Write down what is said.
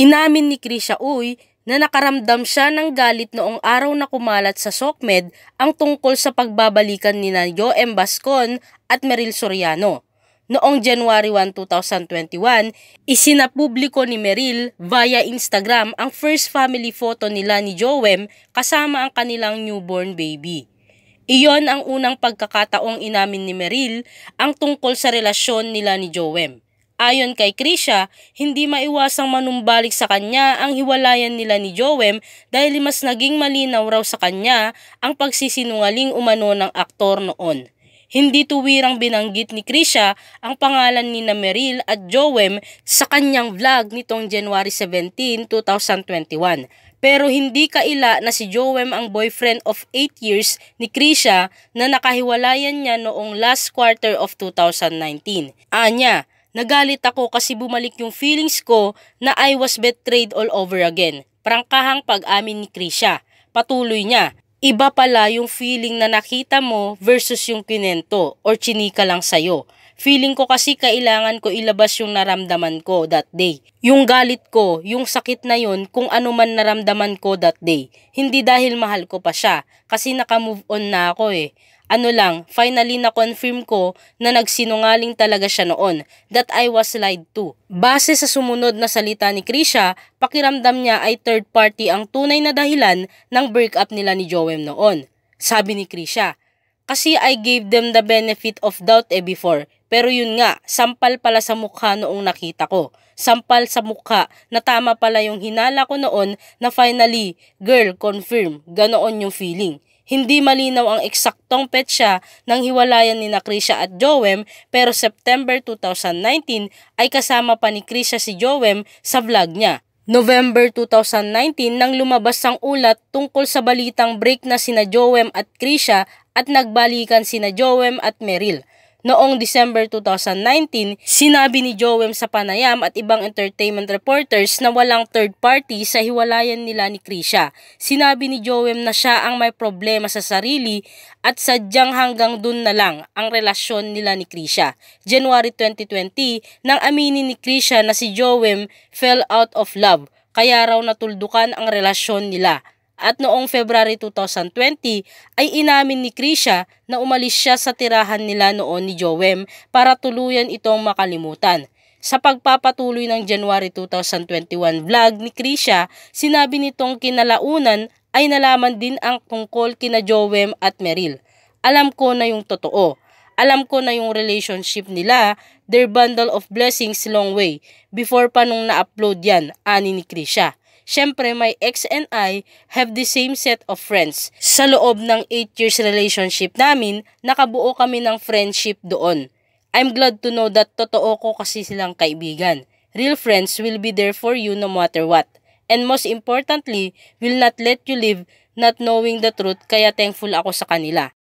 Inamin ni Krisha Uy na nakaramdam siya ng galit noong araw na kumalat sa SOCMED ang tungkol sa pagbabalikan ni na M. Bascon at Meril Soriano. Noong January 1, 2021, isinapubliko ni Meril via Instagram ang first family photo nila ni Joem kasama ang kanilang newborn baby. Iyon ang unang pagkakataong inamin ni Meril ang tungkol sa relasyon nila ni Joem. Ayon kay Krisha, hindi maiwasang manumbalik sa kanya ang hiwalayan nila ni Joem dahil mas naging malinaw raw sa kanya ang pagsisinungaling umano ng aktor noon. Hindi tuwirang binanggit ni Krisha ang pangalan ni na Meril at Joem sa kanyang vlog nitong January 17, 2021. Pero hindi kaila na si Joem ang boyfriend of 8 years ni Krisha na nakahiwalayan niya noong last quarter of 2019. Anya, Nagalit ako kasi bumalik yung feelings ko na I was betrayed all over again. Prangkahang pag-amin ni Krisha. Patuloy niya. Iba pala yung feeling na nakita mo versus yung kinento or chinika lang sa'yo. Feeling ko kasi kailangan ko ilabas yung naramdaman ko that day. Yung galit ko, yung sakit na yun, kung ano man naramdaman ko that day. Hindi dahil mahal ko pa siya, kasi nakamove on na ako eh. Ano lang, finally na-confirm ko na nagsinungaling talaga siya noon, that I was lied to. Base sa sumunod na salita ni Krisha, pakiramdam niya ay third party ang tunay na dahilan ng breakup nila ni Joem noon. Sabi ni Krisha, kasi I gave them the benefit of doubt eh before. Pero yun nga, sampal pala sa mukha noong nakita ko. Sampal sa mukha na tama pala yung hinala ko noon na finally, girl, confirm, ganoon yung feeling. Hindi malinaw ang eksaktong petsa ng hiwalayan ni na Krisha at Joem pero September 2019 ay kasama pa ni Krisha si Joem sa vlog niya. November 2019 nang lumabas ang ulat tungkol sa balitang break na sina Joem at Krisha at nagbalikan sina Joem at Meril. Noong December 2019, sinabi ni Joem sa panayam at ibang entertainment reporters na walang third party sa hiwalayan nila ni Krisha. Sinabi ni Joem na siya ang may problema sa sarili at sadyang hanggang dun na lang ang relasyon nila ni Krisha. January 2020, nang aminin ni Krisha na si Joem fell out of love, kaya raw natuldukan ang relasyon nila. At noong February 2020 ay inamin ni Krisha na umalis siya sa tirahan nila noon ni Joem para tuluyan itong makalimutan. Sa pagpapatuloy ng January 2021 vlog ni Krisha, sinabi nitong kinalaunan ay nalaman din ang tungkol kina Joem at Meril. Alam ko na yung totoo. Alam ko na yung relationship nila, their bundle of blessings long way, before pa nung na-upload yan, ani ni Krisha. Siyempre, my ex and I have the same set of friends. Sa loob ng 8 years relationship namin, nakabuo kami ng friendship doon. I'm glad to know that totoo ko kasi silang kaibigan. Real friends will be there for you no matter what. And most importantly, will not let you live not knowing the truth kaya thankful ako sa kanila.